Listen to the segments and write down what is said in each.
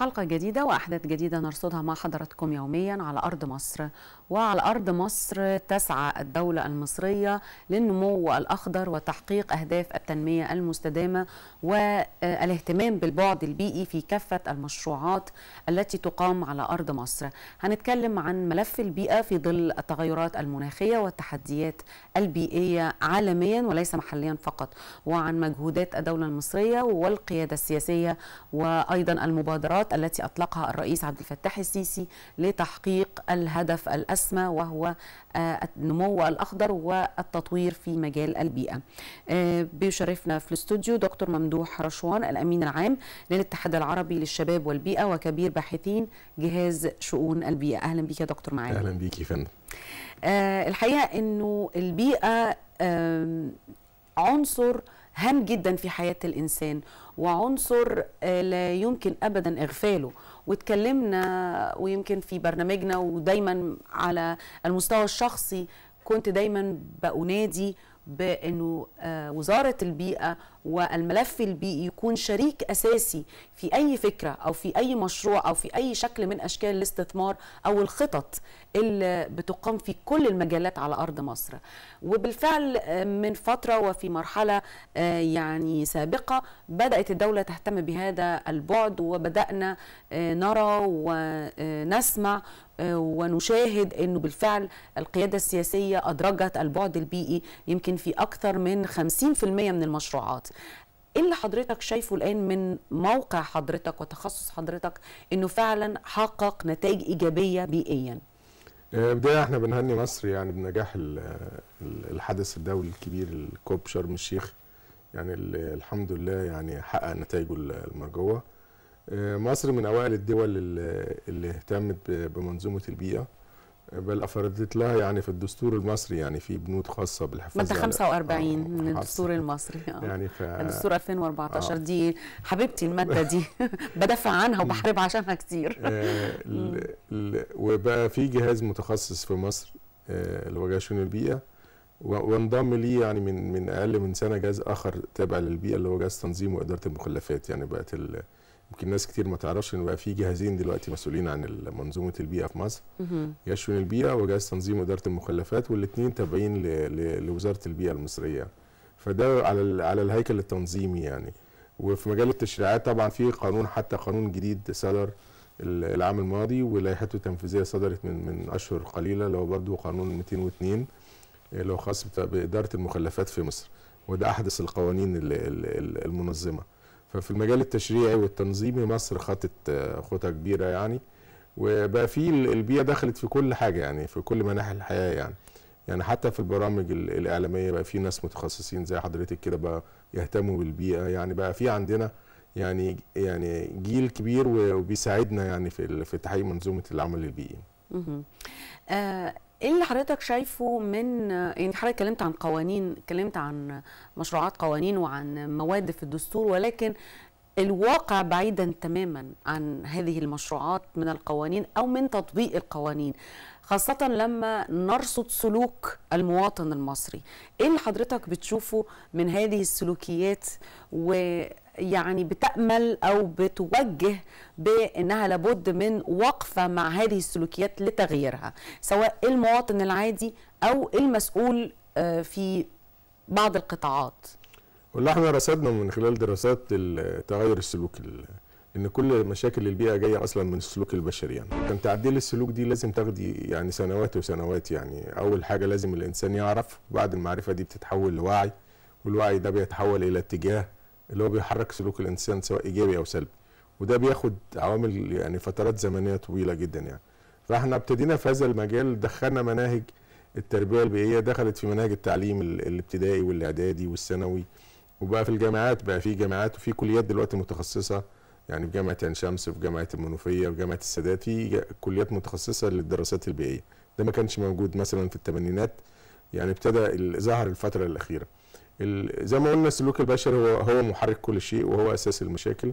حلقة جديدة وأحداث جديدة نرصدها مع حضراتكم يوميا على أرض مصر وعلى أرض مصر تسعى الدولة المصرية للنمو الأخضر وتحقيق أهداف التنمية المستدامة والاهتمام بالبعد البيئي في كافة المشروعات التي تقام على أرض مصر هنتكلم عن ملف البيئة في ظل التغيرات المناخية والتحديات البيئية عالميا وليس محليا فقط وعن مجهودات الدولة المصرية والقيادة السياسية وأيضا المبادرات التي أطلقها الرئيس عبد الفتاح السيسي لتحقيق الهدف الأسمى وهو آه، النمو الأخضر والتطوير في مجال البيئة آه، بيشرفنا في الاستوديو دكتور ممدوح رشوان الأمين العام للاتحاد العربي للشباب والبيئة وكبير باحثين جهاز شؤون البيئة أهلا بك يا دكتور معايا. أهلا بك يا فندم آه، الحقيقة أنه البيئة عنصر هام جدا في حياة الإنسان وعنصر آه، لا يمكن أبدا إغفاله واتكلمنا ويمكن في برنامجنا ودايما على المستوى الشخصي كنت دايما بأنادي بانه آه، وزاره البيئه والملف البيئي يكون شريك اساسي في اي فكره او في اي مشروع او في اي شكل من اشكال الاستثمار او الخطط اللي بتقام في كل المجالات على ارض مصر وبالفعل آه، من فتره وفي مرحله آه، يعني سابقه بدات الدوله تهتم بهذا البعد وبدانا نرى ونسمع ونشاهد انه بالفعل القياده السياسيه ادرجت البعد البيئي يمكن في اكثر من 50% من المشروعات ايه اللي حضرتك شايفه الان من موقع حضرتك وتخصص حضرتك انه فعلا حقق نتائج ايجابيه بيئيا آه، بداية احنا بنهني مصر يعني بنجاح الحدث الدولي الكبير الكوب شرم الشيخ يعني الحمد لله يعني حقق نتائجه المرجوه آه، مصر من اوائل الدول اللي اهتمت بمنظومه البيئه آه، بل افردت لها يعني في الدستور المصري يعني في بنود خاصه بالحفاظ ماده 45 آه، من الدستور المصري آه. يعني ف... الدستور 2014 آه. دي حبيبتي الماده دي بدافع عنها وبحارب عشانها كتير آه ال... ال... وبقى في جهاز متخصص في مصر آه اللي هو جهاز شؤون البيئه و... وانضم لي يعني من من اقل من سنه جهاز اخر تابع للبيئه اللي هو جهاز تنظيم واداره المخلفات يعني بقت ال... يمكن ناس كتير ما تعرفش ان بقى في جهازين دلوقتي مسؤولين عن منظومه البيئه في مصر جهاز شؤون البيئه وجهاز تنظيم واداره المخلفات والاثنين تابعين لوزاره البيئه المصريه فده على على الهيكل التنظيمي يعني وفي مجال التشريعات طبعا في قانون حتى قانون جديد صدر العام الماضي ولائحته التنفيذيه صدرت من من اشهر قليله اللي هو برضه قانون 202 اللي هو خاص باداره المخلفات في مصر وده احدث القوانين المنظمه ففي المجال التشريعي والتنظيمي مصر خطت آه، خطى كبيره يعني وبقى في البيئه دخلت في كل حاجه يعني في كل مناحي الحياه يعني يعني حتى في البرامج الاعلاميه بقى في ناس متخصصين زي حضرتك كده بقى يهتموا بالبيئه يعني بقى في عندنا يعني يعني جيل كبير وبيساعدنا يعني في في تحقيق منظومه العمل البيئي. ايه اللي حضرتك شايفه من يعني حضرتك اتكلمت عن قوانين اتكلمت عن مشروعات قوانين وعن مواد في الدستور ولكن الواقع بعيدا تماما عن هذه المشروعات من القوانين او من تطبيق القوانين خاصة لما نرصد سلوك المواطن المصري ايه اللي حضرتك بتشوفه من هذه السلوكيات و يعني بتأمل أو بتوجه بأنها لابد من وقفة مع هذه السلوكيات لتغييرها سواء المواطن العادي أو المسؤول آه، في بعض القطاعات واللي احنا رصدنا من خلال دراسات التغير السلوكي ان كل مشاكل البيئه جايه اصلا من السلوك البشري يعني كان تعديل السلوك دي لازم تاخدي يعني سنوات وسنوات يعني اول حاجه لازم الانسان يعرف وبعد المعرفه دي بتتحول لوعي والوعي ده بيتحول الى اتجاه اللي هو بيحرك سلوك الانسان سواء ايجابي او سلبي وده بياخد عوامل يعني فترات زمنيه طويله جدا يعني فاحنا ابتدينا في هذا المجال دخلنا مناهج التربيه البيئيه دخلت في مناهج التعليم الابتدائي والاعدادي والثانوي وبقى في الجامعات بقى في جامعات وفي كليات دلوقتي متخصصه يعني في جامعه عين شمس وفي جامعه المنوفيه وفي جامعه السادات في كليات متخصصه للدراسات البيئيه ده ما كانش موجود مثلا في الثمانينات يعني ابتدى ظهر الفتره الاخيره زي ما قلنا السلوك البشري هو هو محرك كل شيء وهو اساس المشاكل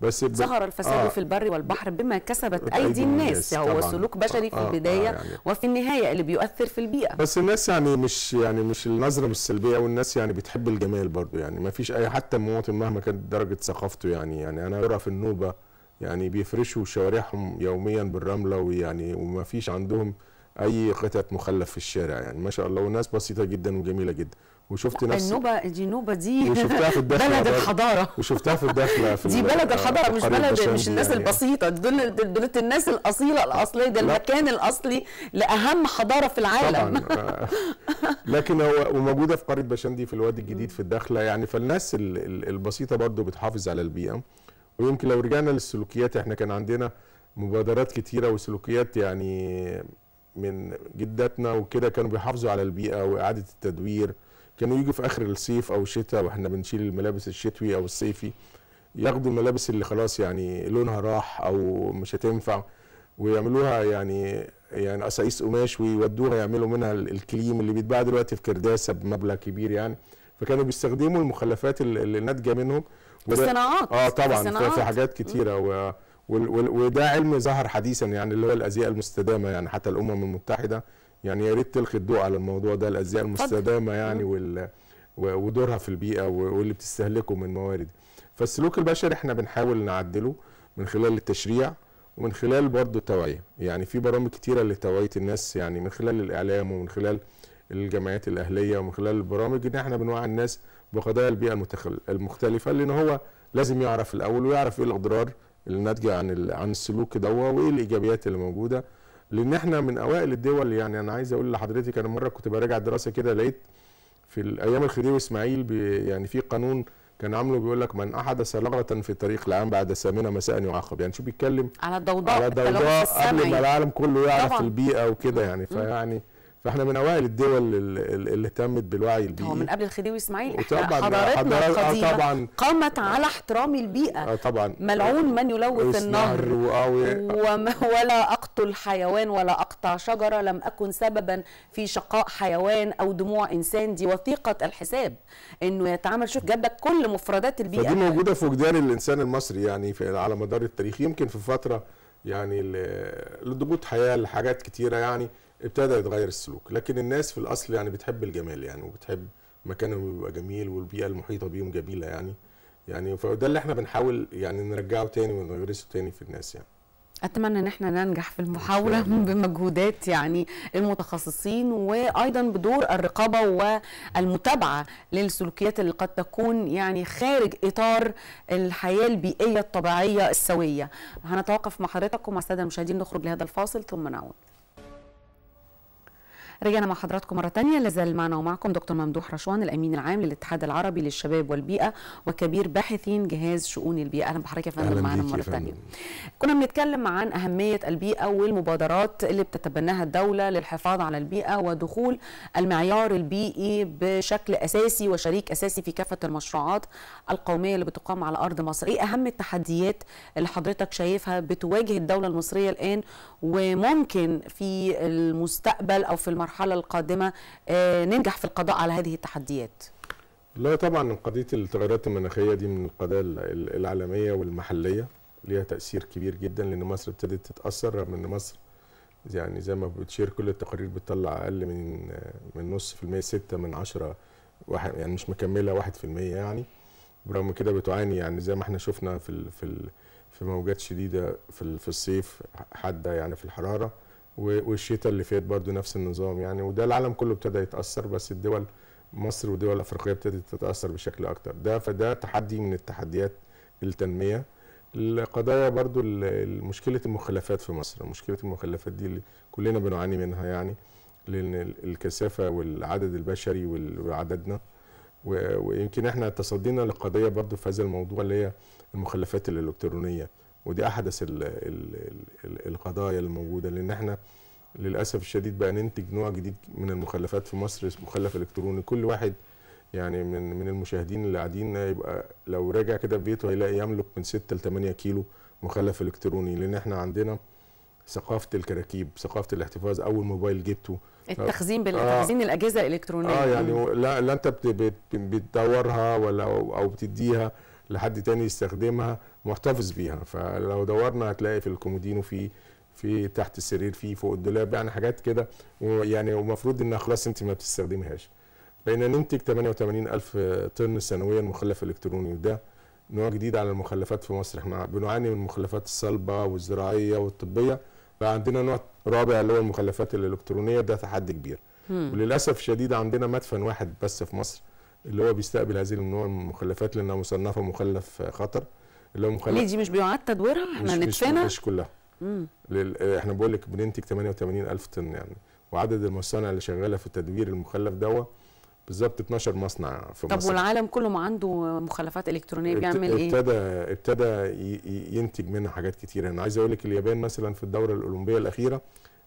بس ظهر الفساد آه في البر والبحر بما كسبت ايدي الناس يعني هو سلوك بشري في آه, آه، البدايه آه يعني. وفي النهايه اللي بيؤثر في البيئه بس الناس يعني مش يعني مش النظره مش سلبيه والناس يعني بتحب الجمال برضو يعني ما فيش اي حتى مواطن مهما كانت درجه ثقافته يعني يعني انا بقرا في النوبه يعني بيفرشوا شوارعهم يوميا بالرمله ويعني وما فيش عندهم اي قطعه مخلف في الشارع يعني ما شاء الله والناس بسيطه جدا وجميله جدا وشفت نفسي النوبه دي نوبه دي وشفتها في الداخل بلد الحضاره وشفتها في الداخل في دي بلد الحضاره مش بلد مش الناس يعني. البسيطه دول دول الناس الاصيله الاصليه ده المكان الاصلي لاهم حضاره في العالم طبعا آه. لكن هو وموجوده في قريه بشندي في الوادي الجديد في الداخله يعني فالناس البسيطه برضو بتحافظ على البيئه ويمكن لو رجعنا للسلوكيات احنا كان عندنا مبادرات كتيره وسلوكيات يعني من جداتنا وكده كانوا بيحافظوا على البيئه واعاده التدوير كانوا يجوا في اخر الصيف او الشتاء واحنا بنشيل الملابس الشتوي او الصيفي ياخدوا الملابس اللي خلاص يعني لونها راح او مش هتنفع ويعملوها يعني يعني قصايص قماش ويودوها يعملوا منها الكليم اللي بيتباع دلوقتي في كرداسه بمبلغ كبير يعني فكانوا بيستخدموا المخلفات اللي ناتجه منهم الصناعات اه طبعا في, في حاجات كتيره و وده علم ظهر حديثا يعني اللي هو الازياء المستدامه يعني حتى الامم المتحده يعني يا ريت تلقي الضوء على الموضوع ده الازياء المستدامه يعني وال ودورها في البيئه واللي بتستهلكه من موارد فالسلوك البشري احنا بنحاول نعدله من خلال التشريع ومن خلال برضه التوعيه يعني في برامج كتيره لتوعيه الناس يعني من خلال الاعلام ومن خلال الجمعيات الاهليه ومن خلال البرامج ان احنا بنوعي الناس بقضايا البيئه المتخل... المختلفه لان هو لازم يعرف الاول ويعرف ايه الاضرار الناتجه عن ال... عن السلوك دوت وايه الايجابيات اللي موجوده لان احنا من اوائل الدول يعني انا عايز اقول لحضرتك انا مره كنت براجع الدراسه كده لقيت في الايام الخديوي اسماعيل يعني في قانون كان عامله بيقول لك من احدث لغه في الطريق العام بعد الثامنه مساء يعاقب يعني شو بيتكلم على الضوضاء على الضوضاء قبل ما العالم كله يعرف طبعا. البيئه وكده يعني فيعني فاحنا من اوائل الدول اللي اهتمت بالوعي البيئي هو من قبل الخديوي اسماعيل احنا حضارتنا آه، القديمه آه طبعا قامت على احترام البيئه آه طبعا ملعون من يلوث النهر ولا اقتل حيوان ولا اقطع شجره لم اكن سببا في شقاء حيوان او دموع انسان دي وثيقه الحساب انه يتعامل شوف جاب لك كل مفردات البيئه فدي موجوده في وجدان الانسان المصري يعني في على مدار التاريخ يمكن في فتره يعني لضغوط حياه لحاجات كتيره يعني ابتدى يتغير السلوك لكن الناس في الاصل يعني بتحب الجمال يعني وبتحب مكانهم يبقى جميل والبيئه المحيطه بيهم جميله يعني يعني فده اللي احنا بنحاول يعني نرجعه تاني ونغرسه تاني في الناس يعني اتمنى ان احنا ننجح في المحاوله بمجهودات يعني المتخصصين وايضا بدور الرقابه والمتابعه للسلوكيات اللي قد تكون يعني خارج اطار الحياه البيئيه الطبيعيه السويه هنتوقف مع حضرتك ومع الساده المشاهدين نخرج لهذا الفاصل ثم نعود رجعنا مع حضراتكم مرة ثانيه لازال معنا ومعكم دكتور ممدوح رشوان الأمين العام للاتحاد العربي للشباب والبيئة وكبير باحثين جهاز شؤون البيئة أهلا بحضرتك يا فندم معنا مرة ثانيه كنا بنتكلم عن أهمية البيئة والمبادرات اللي بتتبناها الدولة للحفاظ على البيئة ودخول المعيار البيئي بشكل أساسي وشريك أساسي في كافة المشروعات القومية اللي بتقام على أرض مصر إيه أهم التحديات اللي حضرتك شايفها بتواجه الدولة المصرية الآن وممكن في المستقبل أو في المرحلة المرحله القادمه آه، ننجح في القضاء على هذه التحديات لا طبعا قضيه التغيرات المناخيه دي من القضايا العالميه والمحليه ليها تاثير كبير جدا لان مصر ابتدت تتاثر رغم ان مصر يعني زي ما بتشير كل التقارير بتطلع اقل من من نص في المية ستة من عشرة واحد يعني مش مكملة واحد في المية يعني برغم كده بتعاني يعني زي ما احنا شفنا في في في موجات شديدة في في الصيف حادة يعني في الحرارة والشتاء اللي فات برضو نفس النظام يعني وده العالم كله ابتدى يتاثر بس الدول مصر ودول افريقيه ابتدت تتاثر بشكل اكتر ده فده تحدي من التحديات التنميه القضايا برضو مشكله المخلفات في مصر مشكله المخلفات دي اللي كلنا بنعاني منها يعني لان الكثافه والعدد البشري وعددنا ويمكن احنا تصدينا لقضية برضو في هذا الموضوع اللي هي المخلفات الالكترونيه ودي احدث الـ الـ الـ القضايا الموجوده لان احنا للاسف الشديد بقى ننتج نوع جديد من المخلفات في مصر اسمه مخلف الكتروني كل واحد يعني من من المشاهدين اللي قاعدين يبقى لو راجع كده في بيته هيلاقي يملك من 6 ل 8 كيلو مخلف الكتروني لان احنا عندنا ثقافه الكراكيب ثقافه الاحتفاظ اول موبايل جبته التخزين بالتخزين آه الاجهزه الالكترونيه اه يعني لا لا انت بتدورها ولا او بتديها لحد تاني يستخدمها محتفظ بيها فلو دورنا هتلاقي في الكومودينو وفي في تحت السرير في فوق الدولاب يعني حاجات كده ويعني ومفروض انها خلاص انت ما بتستخدمهاش بقينا ننتج 88 ألف طن سنويا مخلف الكتروني وده نوع جديد على المخلفات في مصر احنا بنعاني من المخلفات الصلبه والزراعيه والطبيه بقى عندنا نوع رابع اللي هو المخلفات الالكترونيه ده تحدي كبير وللاسف الشديد عندنا مدفن واحد بس في مصر اللي هو بيستقبل هذه النوع من المخلفات لانها مصنفه مخلف خطر اللي هو مخلف ليه دي مش بيعاد تدويرها احنا ندفنها؟ مش مش كلها لل... آه، احنا بقول لك بننتج 88000 طن يعني وعدد المصانع اللي شغاله في تدوير المخلف دوت بالظبط 12 مصنع في طب مصر. والعالم كله ما عنده مخلفات الكترونيه بيعمل ايه؟ ابتدى ابتدى ينتج منها حاجات كتير انا يعني. عايز اقول لك اليابان مثلا في الدوره الاولمبيه الاخيره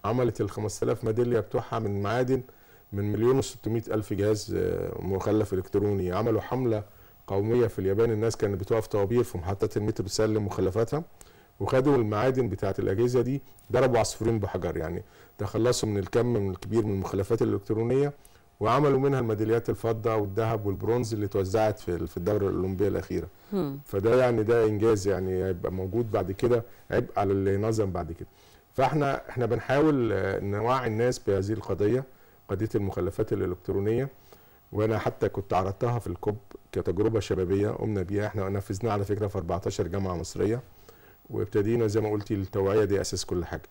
عملت ال 5000 ميداليه بتوعها من معادن من مليون و الف جهاز آه، مخلف الكتروني عملوا حمله قوميه في اليابان الناس كانت بتقف طوابير في محطات المترو تسلم مخلفاتها وخدوا المعادن بتاعه الاجهزه دي ضربوا عصفورين بحجر يعني تخلصوا من الكم من الكبير من المخلفات الالكترونيه وعملوا منها الميداليات الفضه والذهب والبرونز اللي اتوزعت في في الدوره الاولمبيه الاخيره فده يعني ده انجاز يعني هيبقى موجود بعد كده عبء على اللي ينظم بعد كده فاحنا احنا بنحاول آه، نوعي الناس بهذه القضيه قضيه المخلفات الالكترونيه وانا حتى كنت عرضتها في الكوب كتجربه شبابيه قمنا بيها احنا نفذناها على فكره في 14 جامعه مصريه وابتدينا زي ما قلتي التوعيه دي اساس كل حاجه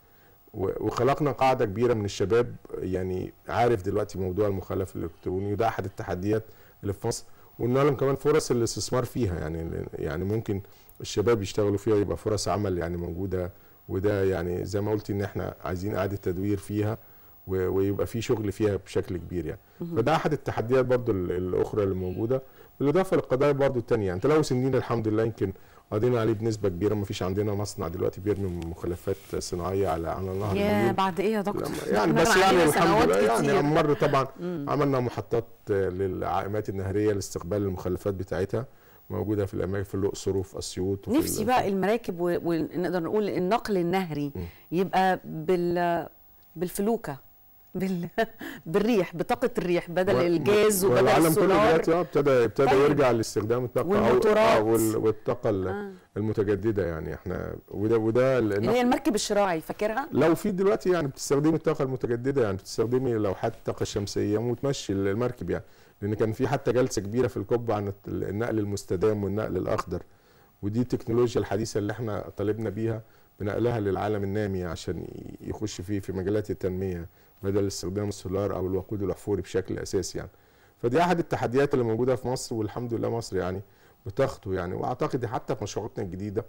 وخلقنا قاعده كبيره من الشباب يعني عارف دلوقتي موضوع المخلف الالكتروني وده احد التحديات اللي في مصر وقلنا لهم كمان فرص الاستثمار فيها يعني يعني ممكن الشباب يشتغلوا فيها يبقى فرص عمل يعني موجوده وده يعني زي ما قلت ان احنا عايزين اعاده تدوير فيها ويبقى في شغل فيها بشكل كبير يعني فده احد التحديات برضو الاخرى اللي موجوده بالاضافه للقضايا برضو الثانيه يعني تلوث النيل الحمد لله يمكن قضينا عليه بنسبه كبيره ما فيش عندنا مصنع دلوقتي بيرمي مخلفات صناعيه على على نهر يا النيل بعد ايه يا دكتور يعني بس يعني الحمد لله يعني مر طبعا مم. عملنا محطات للعائمات النهريه لاستقبال المخلفات بتاعتها موجوده في الاماكن في الاقصر وفي اسيوط نفسي بقى المراكب ونقدر نقول النقل النهري مم. يبقى بال بالفلوكه بال... بالريح بطاقه الريح بدل و... الجاز وبدل العالم السولار والعالم كله دلوقتي آه، ابتدى ابتدى طيب. يرجع لاستخدام الطاقه والموتورات آه، وال... والطاقه آه. المتجدده يعني احنا وده وده اللي هي المركب الشراعي فاكرها؟ لو في دلوقتي يعني بتستخدمي الطاقه المتجدده يعني بتستخدمي لوحات الطاقه الشمسيه وتمشي المركب يعني لان كان في حتى جلسه كبيره في الكوب عن النقل المستدام والنقل الاخضر ودي التكنولوجيا الحديثه اللي احنا طالبنا بيها بنقلها للعالم النامي عشان يخش فيه في مجالات التنميه بدل استخدام السولار او الوقود الاحفوري بشكل اساسي يعني فدي احد التحديات اللي موجوده في مصر والحمد لله مصر يعني بتاخده يعني واعتقد حتى في مشروعاتنا الجديده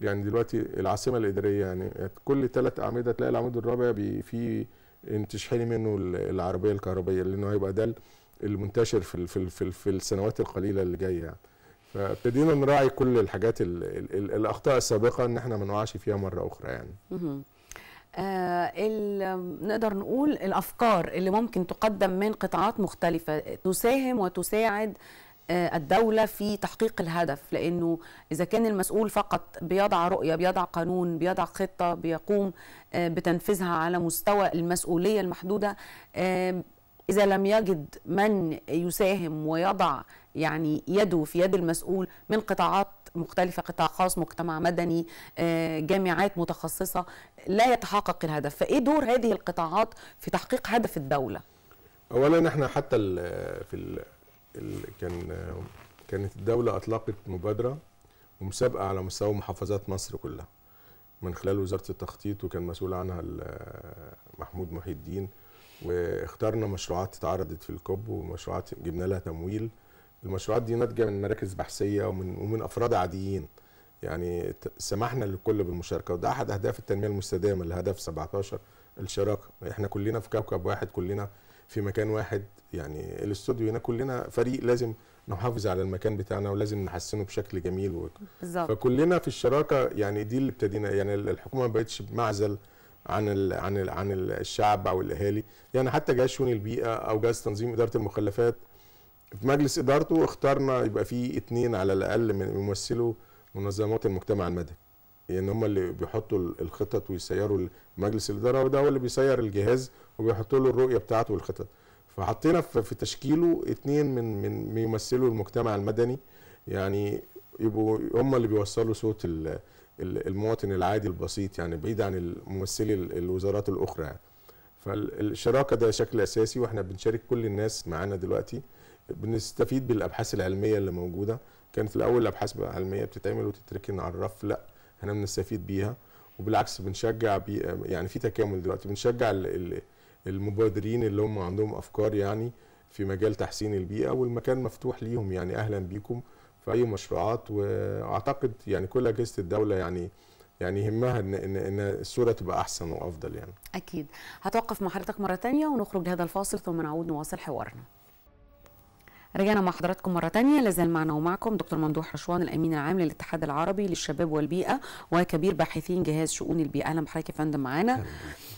يعني دلوقتي العاصمه الاداريه يعني كل ثلاث اعمده تلاقي العمود الرابع في تشحني منه العربيه الكهربائيه لانه هيبقى ده المنتشر في في في, في السنوات القليله اللي جايه يعني فابتدينا نراعي كل الحاجات الـ الـ الاخطاء السابقه ان احنا ما نقعش فيها مره اخرى يعني آه، نقدر نقول الافكار اللي ممكن تقدم من قطاعات مختلفه تساهم وتساعد آه، الدولة في تحقيق الهدف لأنه إذا كان المسؤول فقط بيضع رؤية بيضع قانون بيضع خطة بيقوم آه، بتنفيذها على مستوى المسؤولية المحدودة إذا لم يجد من يساهم ويضع يعني يده في يد المسؤول من قطاعات مختلفه قطاع خاص مجتمع مدني آه، جامعات متخصصه لا يتحقق الهدف فايه دور هذه القطاعات في تحقيق هدف الدوله اولا احنا حتى الـ في ال كان كانت الدوله اطلقت مبادره ومسابقه على مستوى محافظات مصر كلها من خلال وزاره التخطيط وكان مسؤول عنها محمود محي الدين واخترنا مشروعات اتعرضت في الكوب ومشروعات جبنا لها تمويل المشروعات دي ناتجه من مراكز بحثيه ومن ومن افراد عاديين يعني سمحنا للكل بالمشاركه وده احد اهداف التنميه المستدامه الهدف 17 الشراكه احنا كلنا في كوكب واحد كلنا في مكان واحد يعني الاستوديو هنا كلنا فريق لازم نحافظ على المكان بتاعنا ولازم نحسنه بشكل جميل و... فكلنا في الشراكه يعني دي اللي ابتدينا يعني الحكومه ما بقتش بمعزل عن الـ عن الـ عن الشعب او الاهالي يعني حتى جهاز شؤون البيئه او جهاز تنظيم اداره المخلفات في مجلس ادارته اخترنا يبقى في اثنين على الاقل من ممثلوا منظمات المجتمع المدني يعني هم اللي بيحطوا الخطط ويسيروا مجلس الاداره وده هو اللي بيسير الجهاز وبيحط له الرؤيه بتاعته والخطط فحطينا في تشكيله اثنين من من بيمثلوا المجتمع المدني يعني يبقوا هم اللي بيوصلوا صوت المواطن العادي البسيط يعني بعيد عن ممثلي الوزارات الاخرى يعني فالشراكه ده شكل اساسي واحنا بنشارك كل الناس معانا دلوقتي بنستفيد بالابحاث العلميه اللي موجوده كانت الاول ابحاث علميه بتتعمل وتتركن على الرف لا احنا بنستفيد بيها وبالعكس بنشجع بي يعني في تكامل دلوقتي بنشجع المبادرين اللي هم عندهم افكار يعني في مجال تحسين البيئه والمكان مفتوح ليهم يعني اهلا بيكم في اي مشروعات واعتقد يعني كل اجهزه الدوله يعني يعني يهمها ان ان ان الصوره تبقى احسن وافضل يعني اكيد هتوقف مع حضرتك مره ثانيه ونخرج لهذا الفاصل ثم نعود نواصل حوارنا رجعنا مع حضراتكم مرة تانية لازال معنا ومعكم دكتور ممدوح رشوان الأمين العام للاتحاد العربي للشباب والبيئة وكبير باحثين جهاز شؤون البيئة أهلا بحضرتك يا فندم معانا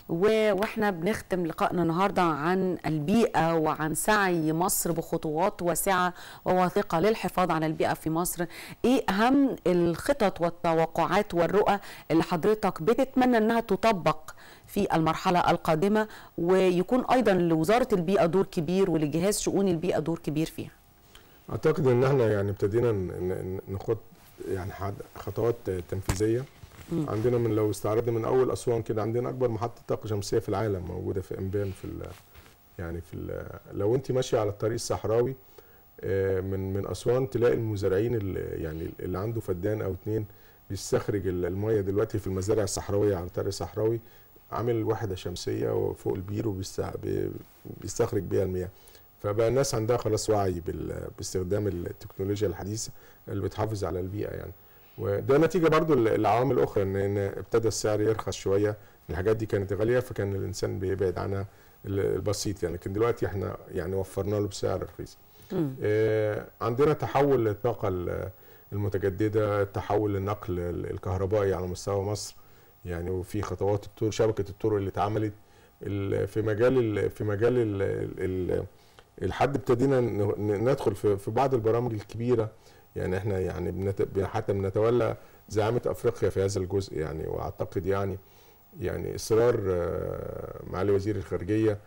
واحنا بنختم لقائنا النهارده عن البيئه وعن سعي مصر بخطوات واسعه وواثقه للحفاظ على البيئه في مصر ايه اهم الخطط والتوقعات والرؤى اللي حضرتك بتتمنى انها تطبق في المرحله القادمه ويكون ايضا لوزاره البيئه دور كبير ولجهاز شؤون البيئه دور كبير فيها اعتقد ان احنا يعني ابتدينا ناخد يعني خطوات تنفيذيه مم. عندنا من لو استعرضنا من اول اسوان كده عندنا اكبر محطه طاقه شمسيه في العالم موجوده في امبان في يعني في لو انت ماشيه على الطريق الصحراوي آه، من من اسوان تلاقي المزارعين اللي يعني اللي عنده فدان او اتنين بيستخرج الميه دلوقتي في المزارع الصحراويه على الطريق الصحراوي عامل واحدة شمسيه فوق البير وبيستخرج بيها المياه فبقى الناس عندها خلاص وعي باستخدام التكنولوجيا الحديثه اللي بتحافظ على البيئه يعني وده نتيجه برضو العوامل الاخرى ان ابتدى السعر يرخص شويه الحاجات دي كانت غاليه فكان الانسان بيبعد عنها البسيط يعني لكن دلوقتي احنا يعني وفرنا له بسعر رخيص آه عندنا تحول للطاقه المتجدده تحول النقل الكهربائي على مستوى مصر يعني وفي خطوات الطرق شبكه الطرق اللي اتعملت في مجال في مجال الحد ابتدينا ندخل في بعض البرامج الكبيره يعني احنا يعني بنت... حتى بنتولى زعامه افريقيا في هذا الجزء يعني واعتقد يعني يعني اصرار آه، معالي وزير الخارجيه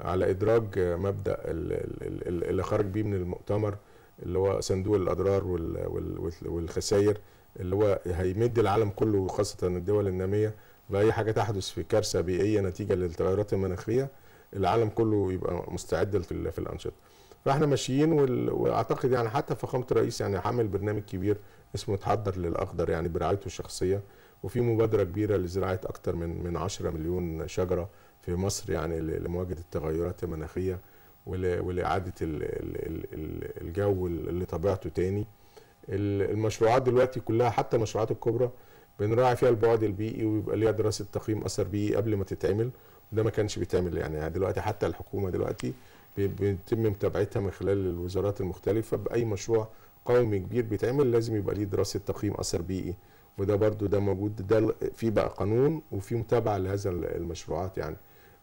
على ادراج مبدا اللي خرج بيه من المؤتمر اللي هو صندوق الاضرار والخسائر اللي هو هيمد العالم كله وخاصه الدول الناميه باي حاجه تحدث في كارثه بيئيه نتيجه للتغيرات المناخيه العالم كله يبقى مستعد في, في الانشطه فاحنا ماشيين واعتقد يعني حتى فخامه الرئيس يعني عامل برنامج كبير اسمه تحضر للاخضر يعني برعايته الشخصيه وفي مبادره كبيره لزراعه اكثر من من 10 مليون شجره في مصر يعني لمواجهه التغيرات المناخيه ولاعاده الجو اللي طبيعته تاني المشروعات دلوقتي كلها حتى المشروعات الكبرى بنراعي فيها البعد البيئي ويبقى ليها دراسه تقييم اثر بيئي قبل ما تتعمل وده ما كانش بيتعمل يعني, يعني دلوقتي حتى الحكومه دلوقتي بيتم متابعتها من خلال الوزارات المختلفه باي مشروع قومي كبير بيتعمل لازم يبقى ليه دراسه تقييم اثر بيئي وده برضو ده موجود ده في بقى قانون وفي متابعه لهذا المشروعات يعني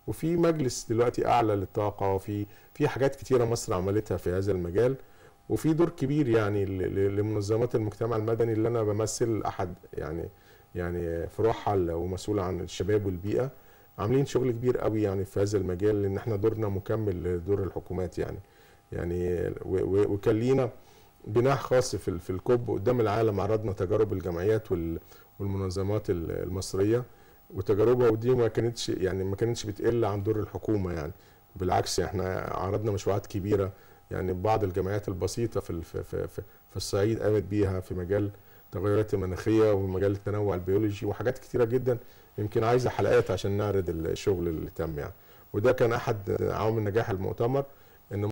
وفي مجلس دلوقتي اعلى للطاقه وفي في حاجات كتيره مصر عملتها في هذا المجال وفي دور كبير يعني لمنظمات المجتمع المدني اللي انا بمثل احد يعني يعني فروعها ومسؤول عن الشباب والبيئه عاملين شغل كبير قوي يعني في هذا المجال لان احنا دورنا مكمل لدور الحكومات يعني يعني وكان لينا جناح خاص في في الكوب قدام العالم عرضنا تجارب الجمعيات والمنظمات المصريه وتجاربها ودي ما كانتش يعني ما كانتش بتقل عن دور الحكومه يعني بالعكس احنا عرضنا مشروعات كبيره يعني بعض الجمعيات البسيطه في في في, في الصعيد قامت بيها في مجال التغيرات المناخيه ومجال التنوع البيولوجي وحاجات كتيره جدا يمكن عايزه حلقات عشان نعرض الشغل اللي تم يعني وده كان احد عوامل نجاح المؤتمر ان